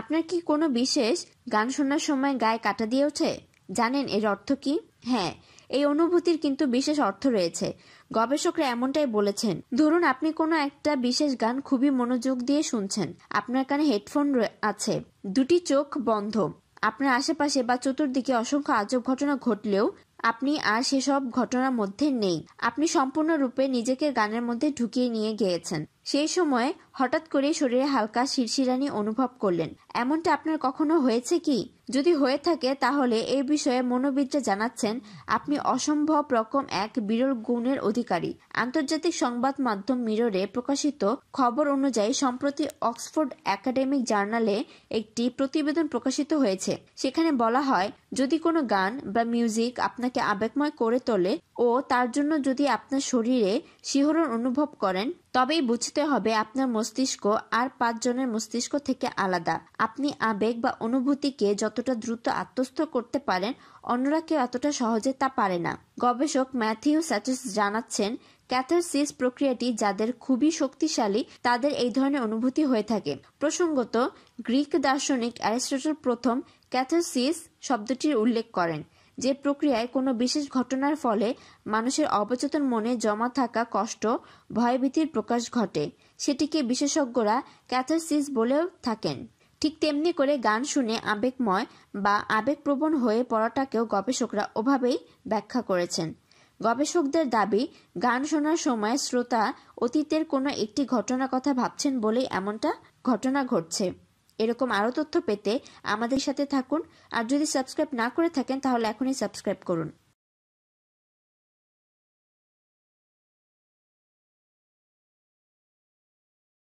আপনার কি কোনো বিশেষ গান শোনার সময় গায়ে কাটা দিয়ে ওঠে জানেন এর অর্থ কি হ্যাঁ এই অনুভূতির কিন্তু বিশেষ অর্থ রয়েছে গবেষকরা এমনটাই বলেছেন ধরুন আপনি কোনো একটা বিশেষ গান খুবই মনোযোগ দিয়ে শুনছেন আপনার কানে হেডফোন আছে দুটি চোখ বন্ধ আপনার আশেপাশে বা চতুর্দিকে অসংখ্য আজব ঘটনা ঘটলেও আপনি আর সেসব ঘটনার মধ্যে নেই আপনি সম্পূর্ণরূপে নিজেকে গানের মধ্যে ঢুকিয়ে নিয়ে গিয়েছেন সেই সময় হঠাৎ করে শরীরে হালকা শিরশিরানি অনুভব করলেন এমনটা আপনার কখনো হয়েছে কি যদি হয়ে থাকে তাহলে এই বিষয়ে মনোবিদরা জানাচ্ছেন আপনি অসম্ভব রকম এক বিরল গুণের অধিকারী আন্তর্জাতিক সংবাদ মাধ্যম মিররে প্রকাশিত খবর অনুযায়ী সম্প্রতি অক্সফোর্ড একাডেমিক জার্নালে একটি প্রতিবেদন প্রকাশিত হয়েছে সেখানে বলা হয় যদি কোনো গান বা মিউজিক আপনাকে আবেগময় করে তোলে ও তার জন্য যদি আপনার শরীরে শিহরণ অনুভব করেন তবেই বুঝতে বুঝতে হবে আপনার মস্তিষ্ক আর পাঁচজনের মস্তিষ্ক থেকে আলাদা আপনি আবেগ বা অনুভূতিকে যতটা দ্রুত আত্মস্থ করতে পারেন অন্যরা কেউ এতটা সহজে তা পারে না গবেষক ম্যাথিউ স্যাচেস জানাচ্ছেন ক্যাথারসিস প্রক্রিয়াটি যাদের খুবই শক্তিশালী তাদের এই ধরনের অনুভূতি হয়ে থাকে প্রসঙ্গত গ্রিক দার্শনিক অ্যারিস্টটল প্রথম ক্যাথারসিস শব্দটির উল্লেখ করেন যে প্রক্রিয়ায় কোনো বিশেষ ঘটনার ফলে মানুষের অবচেতন মনে জমা থাকা কষ্ট ভয়ভীতির প্রকাশ ঘটে সেটিকে বিশেষজ্ঞরা ক্যাথারসিস বলেও থাকেন ঠিক তেমনি করে গান শুনে আবেগময় বা আবেগপ্রবণ হয়ে পড়াটাকেও গবেষকরা ওভাবেই ব্যাখ্যা করেছেন গবেষকদের দাবি গান শোনার সময় শ্রোতা অতীতের কোনো একটি ঘটনার কথা ভাবছেন বলেই এমনটা ঘটনা ঘটছে এরকম আরও তথ্য পেতে আমাদের সাথে থাকুন আর যদি সাবস্ক্রাইব না করে থাকেন তাহলে এখনই সাবস্ক্রাইব করুন